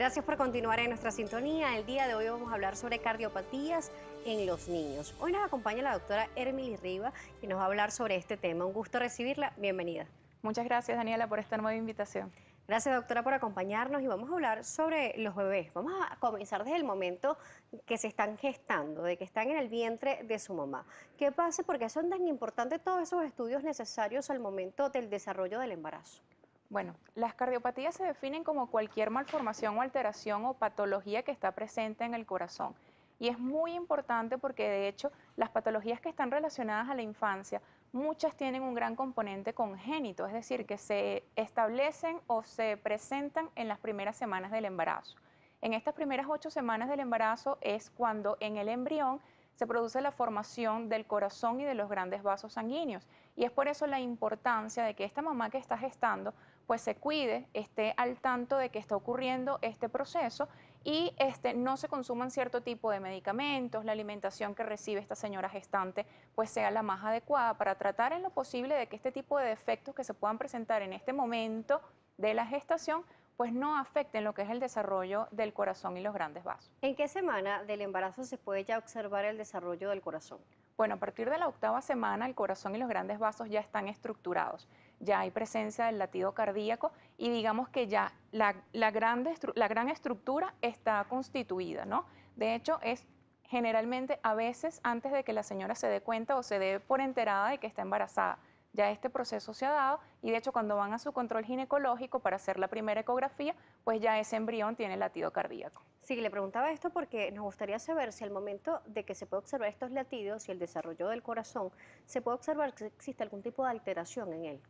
Gracias por continuar en nuestra sintonía. El día de hoy vamos a hablar sobre cardiopatías en los niños. Hoy nos acompaña la doctora Hermily Riva y nos va a hablar sobre este tema. Un gusto recibirla. Bienvenida. Muchas gracias, Daniela, por esta nueva invitación. Gracias, doctora, por acompañarnos y vamos a hablar sobre los bebés. Vamos a comenzar desde el momento que se están gestando, de que están en el vientre de su mamá. ¿Qué pasa? Porque son tan importantes todos esos estudios necesarios al momento del desarrollo del embarazo. Bueno, las cardiopatías se definen como cualquier malformación o alteración o patología que está presente en el corazón. Y es muy importante porque de hecho las patologías que están relacionadas a la infancia, muchas tienen un gran componente congénito, es decir, que se establecen o se presentan en las primeras semanas del embarazo. En estas primeras ocho semanas del embarazo es cuando en el embrión se produce la formación del corazón y de los grandes vasos sanguíneos. Y es por eso la importancia de que esta mamá que está gestando pues se cuide, esté al tanto de que está ocurriendo este proceso y este, no se consuman cierto tipo de medicamentos, la alimentación que recibe esta señora gestante pues sea la más adecuada para tratar en lo posible de que este tipo de defectos que se puedan presentar en este momento de la gestación pues no afecten lo que es el desarrollo del corazón y los grandes vasos. ¿En qué semana del embarazo se puede ya observar el desarrollo del corazón? Bueno, a partir de la octava semana el corazón y los grandes vasos ya están estructurados ya hay presencia del latido cardíaco y digamos que ya la, gran, gran estructura está constituida, ¿no? De hecho, es generalmente a veces antes de que la señora se dé cuenta o se dé por enterada de que está embarazada. Ya este proceso se ha dado y de hecho cuando van a su control ginecológico para hacer la primera ecografía, pues ya ese embrión tiene latido cardíaco. Sí, le preguntaba esto porque nos gustaría saber si al momento de que se puede observar estos latidos y el desarrollo del corazón, se puede observar que existe algún tipo de alteración en él.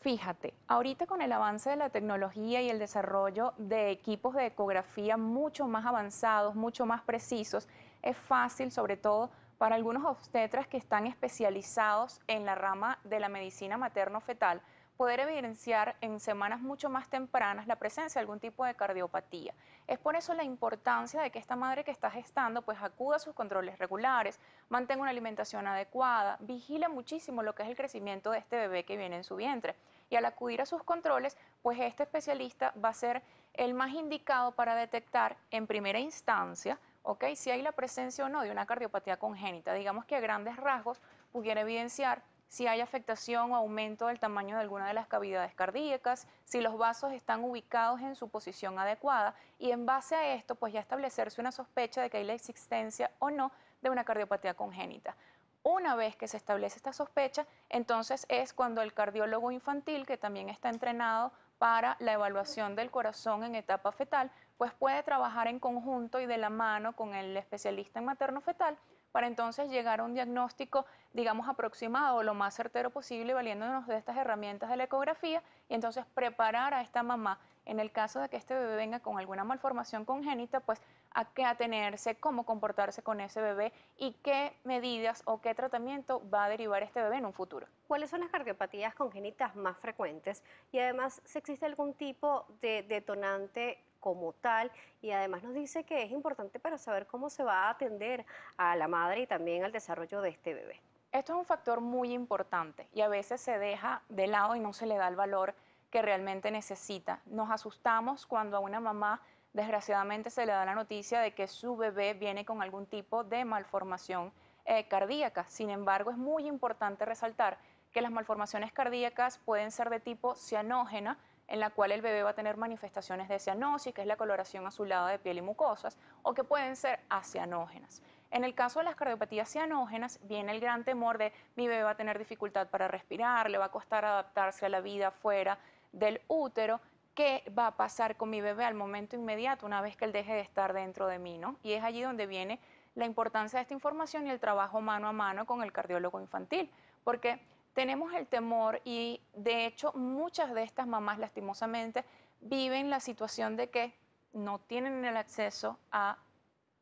Fíjate, ahorita con el avance de la tecnología y el desarrollo de equipos de ecografía mucho más avanzados, mucho más precisos, es fácil, sobre todo para algunos obstetras que están especializados en la rama de la medicina materno-fetal, poder evidenciar en semanas mucho más tempranas la presencia de algún tipo de cardiopatía. Es por eso la importancia de que esta madre que está gestando pues acuda a sus controles regulares, mantenga una alimentación adecuada, vigile muchísimo lo que es el crecimiento de este bebé que viene en su vientre. Y al acudir a sus controles, pues este especialista va a ser el más indicado para detectar en primera instancia ok si hay la presencia o no de una cardiopatía congénita. Digamos que a grandes rasgos pudiera evidenciar si hay afectación o aumento del tamaño de alguna de las cavidades cardíacas, si los vasos están ubicados en su posición adecuada y en base a esto pues ya establecerse una sospecha de que hay la existencia o no de una cardiopatía congénita. Una vez que se establece esta sospecha, entonces es cuando el cardiólogo infantil, que también está entrenado para la evaluación del corazón en etapa fetal, pues puede trabajar en conjunto y de la mano con el especialista en materno fetal para entonces llegar a un diagnóstico, digamos, aproximado o lo más certero posible, valiéndonos de estas herramientas de la ecografía y entonces preparar a esta mamá en el caso de que este bebé venga con alguna malformación congénita, pues a qué atenerse, cómo comportarse con ese bebé y qué medidas o qué tratamiento va a derivar este bebé en un futuro. ¿Cuáles son las cardiopatías congénitas más frecuentes? Y además, si existe algún tipo de detonante como tal y además nos dice que es importante para saber cómo se va a atender a la madre y también al desarrollo de este bebé. Esto es un factor muy importante y a veces se deja de lado y no se le da el valor que realmente necesita. Nos asustamos cuando a una mamá desgraciadamente se le da la noticia de que su bebé viene con algún tipo de malformación eh, cardíaca. Sin embargo, es muy importante resaltar que las malformaciones cardíacas pueden ser de tipo cianógena, en la cual el bebé va a tener manifestaciones de cianosis, que es la coloración azulada de piel y mucosas, o que pueden ser acianógenas. En el caso de las cardiopatías cianógenas, viene el gran temor de mi bebé va a tener dificultad para respirar, le va a costar adaptarse a la vida fuera del útero, qué va a pasar con mi bebé al momento inmediato, una vez que él deje de estar dentro de mí, ¿no? Y es allí donde viene la importancia de esta información y el trabajo mano a mano con el cardiólogo infantil, porque tenemos el temor y de hecho muchas de estas mamás lastimosamente viven la situación de que no tienen el acceso a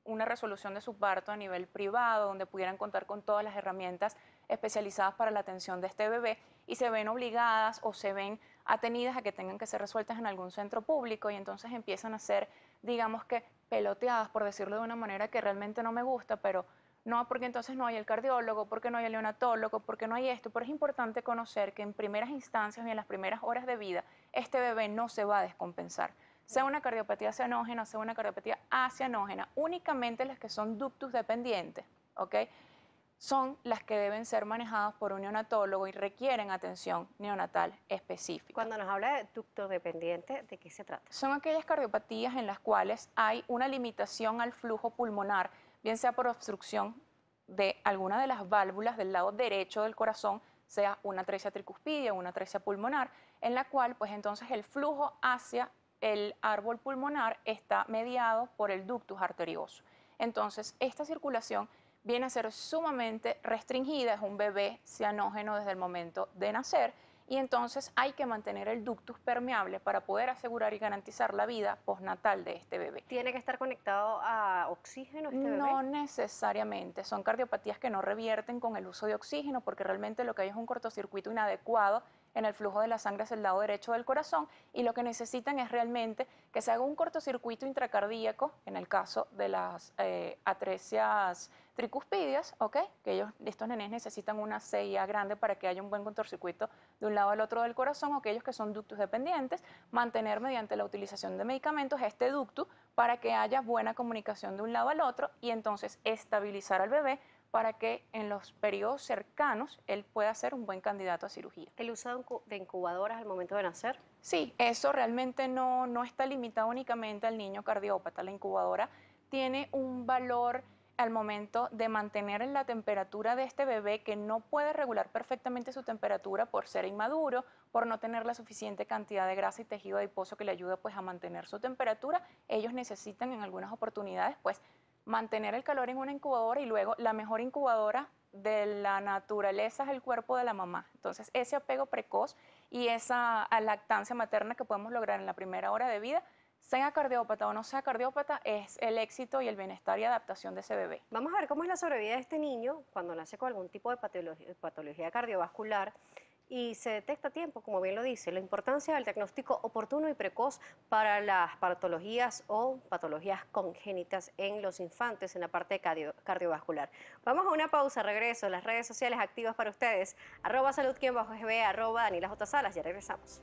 una resolución de su parto a nivel privado, donde pudieran contar con todas las herramientas especializadas para la atención de este bebé y se ven obligadas o se ven atenidas a que tengan que ser resueltas en algún centro público y entonces empiezan a ser, digamos que, peloteadas, por decirlo de una manera que realmente no me gusta, pero no, porque entonces no hay el cardiólogo, porque no hay el neonatólogo, porque no hay esto, pero es importante conocer que en primeras instancias y en las primeras horas de vida, este bebé no se va a descompensar. Sea una cardiopatía cianógena, sea una cardiopatía acianógena, únicamente las que son ductus dependientes, ¿ok? son las que deben ser manejadas por un neonatólogo y requieren atención neonatal específica. Cuando nos habla de ducto dependiente, ¿de qué se trata? Son aquellas cardiopatías en las cuales hay una limitación al flujo pulmonar, bien sea por obstrucción de alguna de las válvulas del lado derecho del corazón, sea una tresia tricuspidia o una atresia pulmonar, en la cual pues entonces el flujo hacia el árbol pulmonar está mediado por el ductus arterioso. Entonces, esta circulación viene a ser sumamente restringida, es un bebé cianógeno desde el momento de nacer y entonces hay que mantener el ductus permeable para poder asegurar y garantizar la vida postnatal de este bebé. ¿Tiene que estar conectado a oxígeno este bebé? No necesariamente, son cardiopatías que no revierten con el uso de oxígeno porque realmente lo que hay es un cortocircuito inadecuado en el flujo de la sangre hacia el lado derecho del corazón y lo que necesitan es realmente que se haga un cortocircuito intracardíaco en el caso de las atrecias eh, atresias tricuspidias, ¿ok? Que ellos, estos nenes necesitan una CIA grande para que haya un buen contorcircuito de un lado al otro del corazón, o aquellos que son ductus dependientes, mantener mediante la utilización de medicamentos este ducto para que haya buena comunicación de un lado al otro y entonces estabilizar al bebé para que en los periodos cercanos él pueda ser un buen candidato a cirugía. ¿El uso de incubadoras al momento de nacer? Sí, eso realmente no, no está limitado únicamente al niño cardiópata. La incubadora tiene un valor al momento de mantener la temperatura de este bebé que no puede regular perfectamente su temperatura por ser inmaduro, por no tener la suficiente cantidad de grasa y tejido adiposo que le ayuda pues a mantener su temperatura, ellos necesitan en algunas oportunidades pues mantener el calor en una incubadora y luego la mejor incubadora de la naturaleza es el cuerpo de la mamá. Entonces, ese apego precoz y esa lactancia materna que podemos lograr en la primera hora de vida sea cardiópata o no sea cardiópata, es el éxito y el bienestar y adaptación de ese bebé. Vamos a ver cómo es la sobrevida de este niño cuando nace con algún tipo de patología, cardiovascular y se detecta a tiempo, como bien lo dice, la importancia del diagnóstico oportuno y precoz para las patologías o patologías congénitas en los infantes en la parte cardiovascular. Vamos a una pausa, regreso, las redes sociales activas para ustedes, arroba salud quien bajo gb, arroba Daniela J. Salas, ya regresamos.